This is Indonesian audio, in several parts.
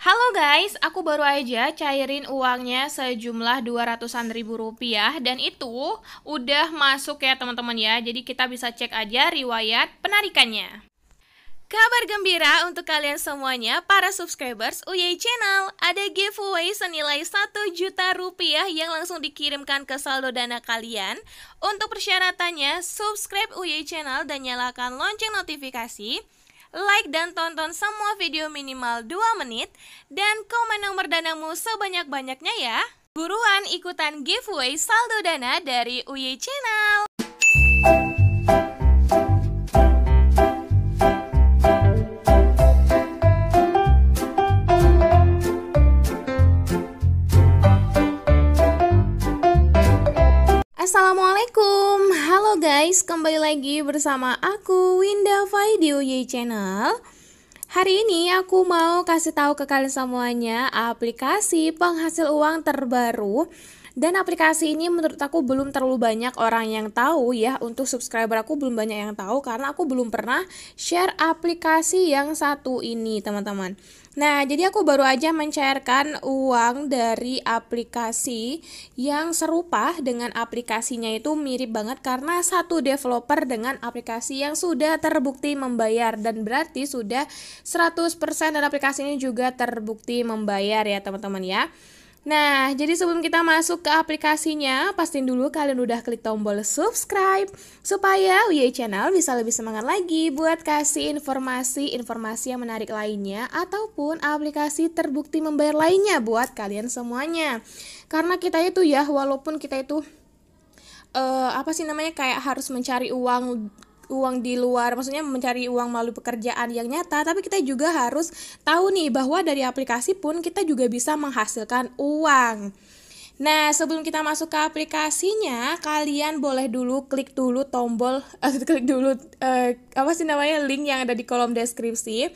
Halo guys, aku baru aja cairin uangnya sejumlah 200-an ribu rupiah dan itu udah masuk ya teman-teman ya. Jadi kita bisa cek aja riwayat penarikannya. Kabar gembira untuk kalian semuanya para subscribers UY Channel. Ada giveaway senilai 1 juta rupiah yang langsung dikirimkan ke saldo dana kalian. Untuk persyaratannya, subscribe UY Channel dan nyalakan lonceng notifikasi like dan tonton semua video minimal 2 menit, dan komen nomor danamu sebanyak-banyaknya ya. Buruan ikutan giveaway saldo dana dari UY Channel. guys, kembali lagi bersama aku Winda Video Y Channel. Hari ini aku mau kasih tahu ke kalian semuanya aplikasi penghasil uang terbaru dan aplikasi ini menurut aku belum terlalu banyak orang yang tahu ya. Untuk subscriber aku belum banyak yang tahu karena aku belum pernah share aplikasi yang satu ini, teman-teman. Nah, jadi aku baru aja mencairkan uang dari aplikasi yang serupa dengan aplikasinya itu mirip banget karena satu developer dengan aplikasi yang sudah terbukti membayar dan berarti sudah 100% dan aplikasi ini juga terbukti membayar ya, teman-teman ya. Nah, jadi sebelum kita masuk ke aplikasinya, pastiin dulu kalian udah klik tombol subscribe supaya WI Channel bisa lebih semangat lagi buat kasih informasi-informasi yang menarik lainnya ataupun aplikasi terbukti membayar lainnya buat kalian semuanya. Karena kita itu ya, walaupun kita itu uh, apa sih namanya kayak harus mencari uang uang di luar, maksudnya mencari uang melalui pekerjaan yang nyata, tapi kita juga harus tahu nih bahwa dari aplikasi pun kita juga bisa menghasilkan uang. Nah, sebelum kita masuk ke aplikasinya, kalian boleh dulu klik dulu tombol, uh, klik dulu uh, apa sih namanya link yang ada di kolom deskripsi.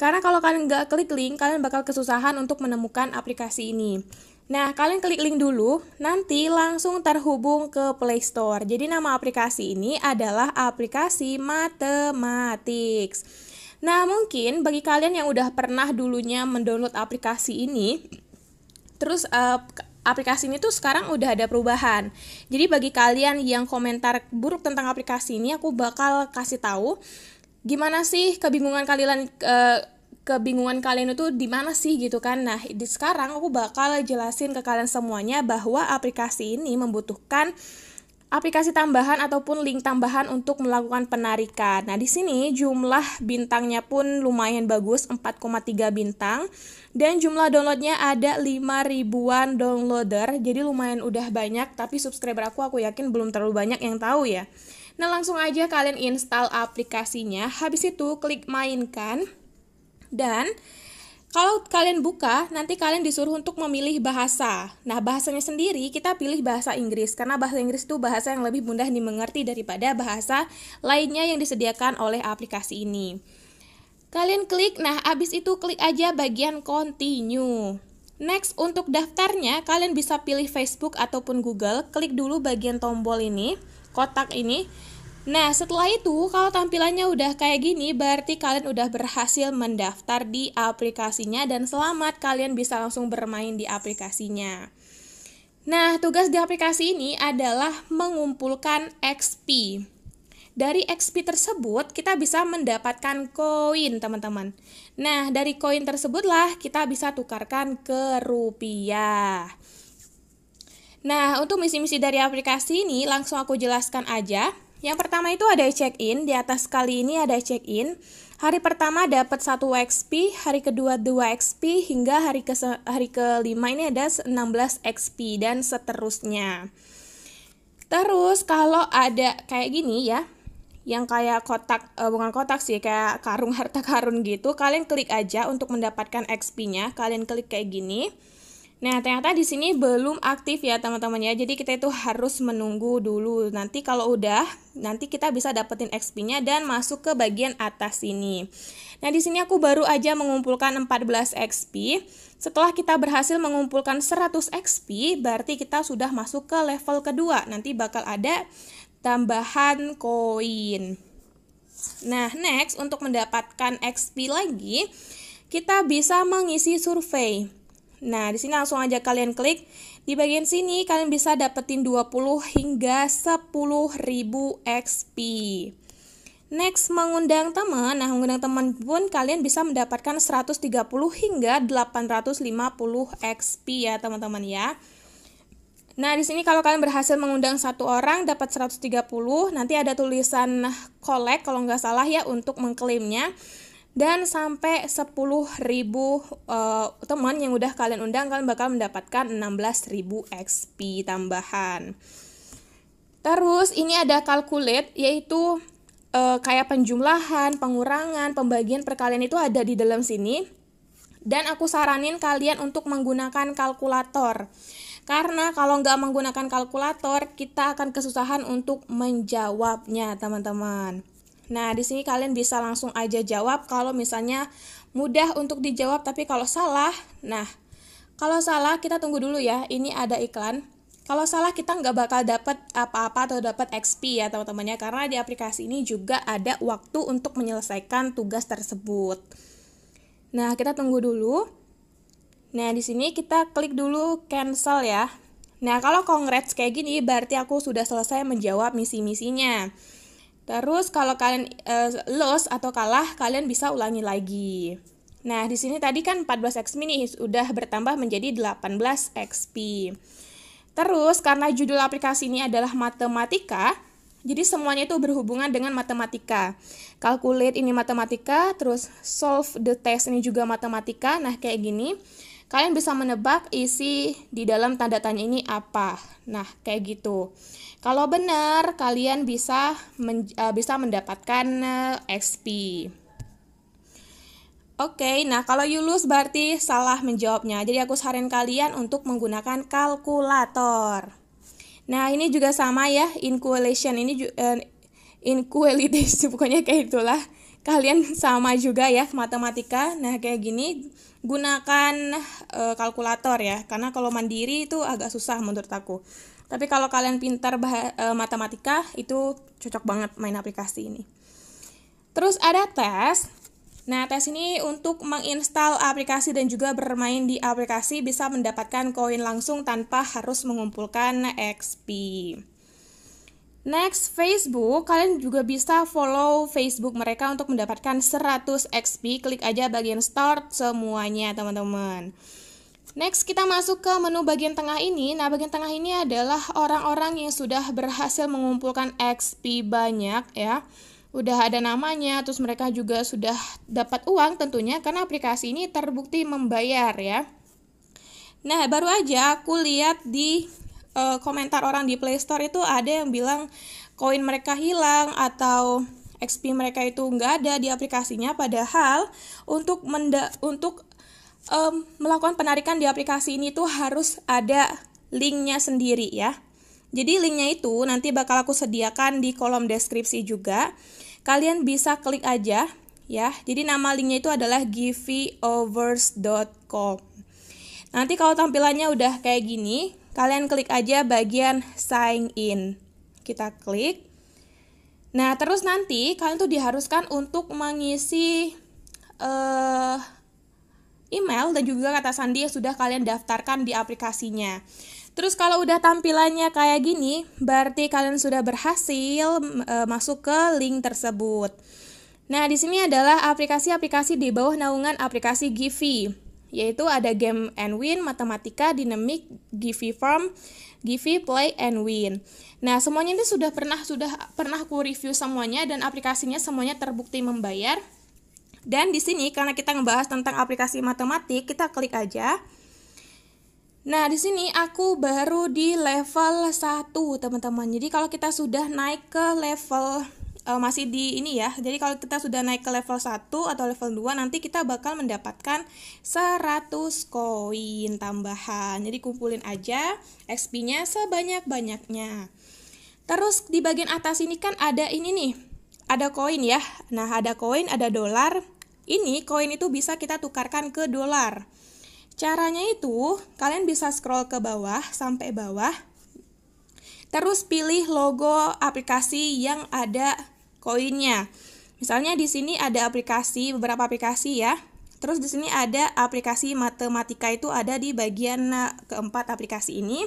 Karena kalau kalian nggak klik link, kalian bakal kesusahan untuk menemukan aplikasi ini. Nah, kalian klik link dulu, nanti langsung terhubung ke Play Store. Jadi nama aplikasi ini adalah aplikasi Mathematics. Nah, mungkin bagi kalian yang udah pernah dulunya mendownload aplikasi ini, terus uh, aplikasi ini tuh sekarang udah ada perubahan. Jadi bagi kalian yang komentar buruk tentang aplikasi ini, aku bakal kasih tahu gimana sih kebingungan kalian eh, kebingungan kalian itu di mana sih gitu kan. Nah, di sekarang aku bakal jelasin ke kalian semuanya bahwa aplikasi ini membutuhkan aplikasi tambahan ataupun link tambahan untuk melakukan penarikan. Nah, di sini jumlah bintangnya pun lumayan bagus, 4,3 bintang. Dan jumlah downloadnya ada 5 ribuan downloader, jadi lumayan udah banyak, tapi subscriber aku aku yakin belum terlalu banyak yang tahu ya. Nah, langsung aja kalian install aplikasinya, habis itu klik mainkan. Dan kalau kalian buka, nanti kalian disuruh untuk memilih bahasa. Nah, bahasanya sendiri kita pilih bahasa Inggris karena bahasa Inggris itu bahasa yang lebih mudah dimengerti daripada bahasa lainnya yang disediakan oleh aplikasi ini. Kalian klik, nah abis itu klik aja bagian continue. Next, untuk daftarnya kalian bisa pilih Facebook ataupun Google. Klik dulu bagian tombol ini, kotak ini. Nah, setelah itu kalau tampilannya udah kayak gini, berarti kalian udah berhasil mendaftar di aplikasinya dan selamat kalian bisa langsung bermain di aplikasinya. Nah, tugas di aplikasi ini adalah mengumpulkan XP. Dari XP tersebut, kita bisa mendapatkan koin, teman-teman. Nah, dari koin tersebutlah kita bisa tukarkan ke rupiah. Nah, untuk misi-misi dari aplikasi ini langsung aku jelaskan aja. Yang pertama itu ada check-in, di atas kali ini ada check-in. Hari pertama dapat 1 XP, hari kedua 2 XP, hingga hari ke hari kelima ini ada 16 XP dan seterusnya. Terus kalau ada kayak gini ya, yang kayak kotak eh, bukan kotak sih, kayak karung harta karun gitu, kalian klik aja untuk mendapatkan XP-nya. Kalian klik kayak gini. Nah, ternyata di sini belum aktif ya teman-teman ya. Jadi kita itu harus menunggu dulu. Nanti kalau udah, nanti kita bisa dapetin XP-nya dan masuk ke bagian atas sini. Nah, di sini aku baru aja mengumpulkan 14 XP. Setelah kita berhasil mengumpulkan 100 XP, berarti kita sudah masuk ke level kedua. Nanti bakal ada tambahan koin. Nah, next untuk mendapatkan XP lagi, kita bisa mengisi survei. Nah, di sini langsung aja kalian klik. Di bagian sini kalian bisa dapetin 20 hingga 10.000 XP. Next, mengundang teman. Nah, mengundang teman pun kalian bisa mendapatkan 130 hingga 850 XP ya, teman-teman ya. Nah, di sini kalau kalian berhasil mengundang satu orang dapat 130, nanti ada tulisan collect kalau nggak salah ya untuk mengklaimnya dan sampai 10.000 uh, eh, teman yang udah kalian undang kalian bakal mendapatkan ribu XP tambahan. Terus ini ada calculate yaitu uh, kayak penjumlahan, pengurangan, pembagian perkalian itu ada di dalam sini. Dan aku saranin kalian untuk menggunakan kalkulator. Karena kalau nggak menggunakan kalkulator, kita akan kesusahan untuk menjawabnya, teman-teman. Nah, di sini kalian bisa langsung aja jawab kalau misalnya mudah untuk dijawab, tapi kalau salah, nah, kalau salah kita tunggu dulu ya, ini ada iklan. Kalau salah kita nggak bakal dapat apa-apa atau dapat XP ya teman temannya karena di aplikasi ini juga ada waktu untuk menyelesaikan tugas tersebut. Nah, kita tunggu dulu. Nah, di sini kita klik dulu cancel ya. Nah, kalau congrats kayak gini berarti aku sudah selesai menjawab misi-misinya. Terus kalau kalian uh, eh, loss atau kalah, kalian bisa ulangi lagi. Nah, di sini tadi kan 14 XP nih sudah bertambah menjadi 18 XP. Terus karena judul aplikasi ini adalah matematika, jadi semuanya itu berhubungan dengan matematika. Calculate ini matematika, terus solve the test ini juga matematika. Nah, kayak gini. Kalian bisa menebak isi di dalam tanda tanya ini apa. Nah, kayak gitu. Kalau benar, kalian bisa men, e, bisa mendapatkan e, XP. Oke, okay, nah kalau you berarti salah menjawabnya. Jadi aku saran kalian untuk menggunakan kalkulator. Nah, ini juga sama ya, inquilation ini uh, e, inqualitation pokoknya kayak itulah kalian sama juga ya matematika. Nah, kayak gini gunakan e, kalkulator ya. Karena kalau mandiri itu agak susah menurut aku. Tapi kalau kalian pintar bah- e, matematika itu cocok banget main aplikasi ini. Terus ada tes. Nah, tes ini untuk menginstal aplikasi dan juga bermain di aplikasi bisa mendapatkan koin langsung tanpa harus mengumpulkan XP. Next, Facebook. Kalian juga bisa follow Facebook mereka untuk mendapatkan 100 XP. Klik aja bagian start semuanya, teman-teman. Next, kita masuk ke menu bagian tengah ini. Nah, bagian tengah ini adalah orang-orang yang sudah berhasil mengumpulkan XP banyak ya. Udah ada namanya, terus mereka juga sudah dapat uang tentunya karena aplikasi ini terbukti membayar ya. Nah, baru aja aku lihat di uh, komentar orang di Play Store itu ada yang bilang koin mereka hilang atau XP mereka itu nggak ada di aplikasinya padahal untuk menda untuk um, melakukan penarikan di aplikasi ini tuh harus ada linknya sendiri ya jadi linknya itu nanti bakal aku sediakan di kolom deskripsi juga kalian bisa klik aja ya jadi nama linknya itu adalah giveovers.com nanti kalau tampilannya udah kayak gini kalian klik aja bagian sign in. Kita klik. Nah, terus nanti kalian tuh diharuskan untuk mengisi uh, email dan juga kata sandi yang sudah kalian daftarkan di aplikasinya. Terus kalau udah tampilannya kayak gini, berarti kalian sudah berhasil e, masuk ke link tersebut. Nah, di sini adalah aplikasi-aplikasi di bawah naungan aplikasi Givi yaitu ada game and win, matematika, dinamik, Givi form, Givi play and win. Nah, semuanya ini sudah pernah sudah pernah aku review semuanya dan aplikasinya semuanya terbukti membayar. Dan di sini karena kita ngebahas tentang aplikasi matematik, kita klik aja. Nah, di sini aku baru di level 1, teman-teman. Jadi kalau kita sudah naik ke level uh, masih di ini ya. Jadi kalau kita sudah naik ke level 1 atau level 2 nanti kita bakal mendapatkan 100 koin tambahan. Jadi kumpulin aja XP-nya sebanyak-banyaknya. Terus di bagian atas ini kan ada ini nih. Ada koin ya. Nah, ada koin, ada dolar. Ini koin itu bisa kita tukarkan ke dolar. Caranya itu kalian bisa scroll ke bawah sampai bawah. Terus pilih logo aplikasi yang ada koinnya. Misalnya di sini ada aplikasi, beberapa aplikasi ya. Terus di sini ada aplikasi matematika itu ada di bagian eh, keempat aplikasi ini.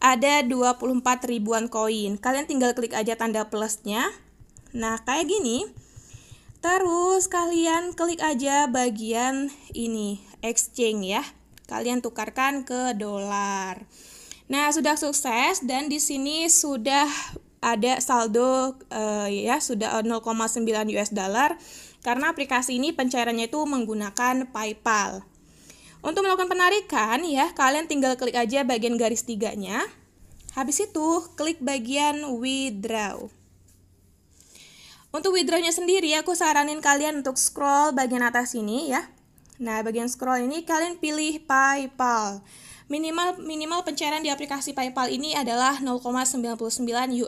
Ada 24 ribuan koin. Kalian tinggal klik aja tanda plusnya. Nah, kayak gini. Terus kalian klik aja bagian ini, exchange ya. Kalian tukarkan ke dolar. Nah, sudah sukses dan di sini sudah ada saldo uh, ya sudah 0,9 eh, US dollar karena aplikasi ini pencairannya itu menggunakan PayPal. Untuk melakukan penarikan ya kalian tinggal klik aja bagian garis tiganya. Habis itu klik bagian withdraw. Untuk withdrawnya sendiri aku saranin kalian untuk scroll bagian atas ini ya. Nah, bagian scroll ini kalian pilih PayPal. Minimal minimal pencairan di aplikasi PayPal ini adalah 0,99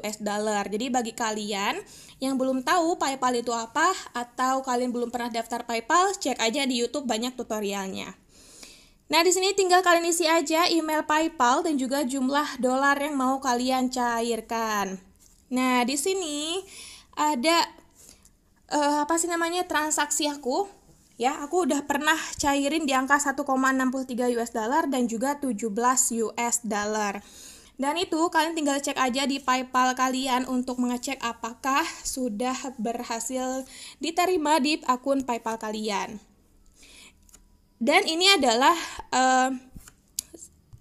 US dollar. Jadi bagi kalian yang belum tahu PayPal itu apa atau kalian belum pernah daftar PayPal, cek aja di YouTube banyak tutorialnya. Nah, di sini tinggal kalian isi aja email PayPal dan juga jumlah dolar yang mau kalian cairkan. Nah, di sini ada uh, apa sih namanya transaksi aku ya aku udah pernah cairin di angka 1,63 US dollar dan juga 17 US dollar dan itu kalian tinggal cek aja di PayPal kalian untuk mengecek apakah sudah berhasil diterima di akun PayPal kalian. Dan ini adalah uh,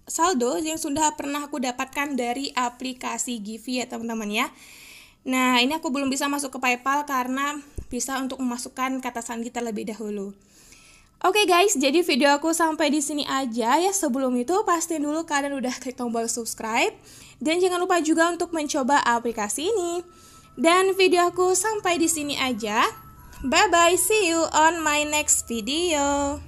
saldo yang sudah pernah aku dapatkan dari aplikasi Givi ya teman-teman ya. Nah, ini aku belum bisa masuk ke PayPal karena bisa untuk memasukkan kata sandi terlebih dahulu. Oke okay guys, jadi video aku sampai di sini aja ya. Sebelum itu pastiin dulu kalian udah klik tombol subscribe dan jangan lupa juga untuk mencoba aplikasi ini. Dan video aku sampai di sini aja. Bye bye, see you on my next video.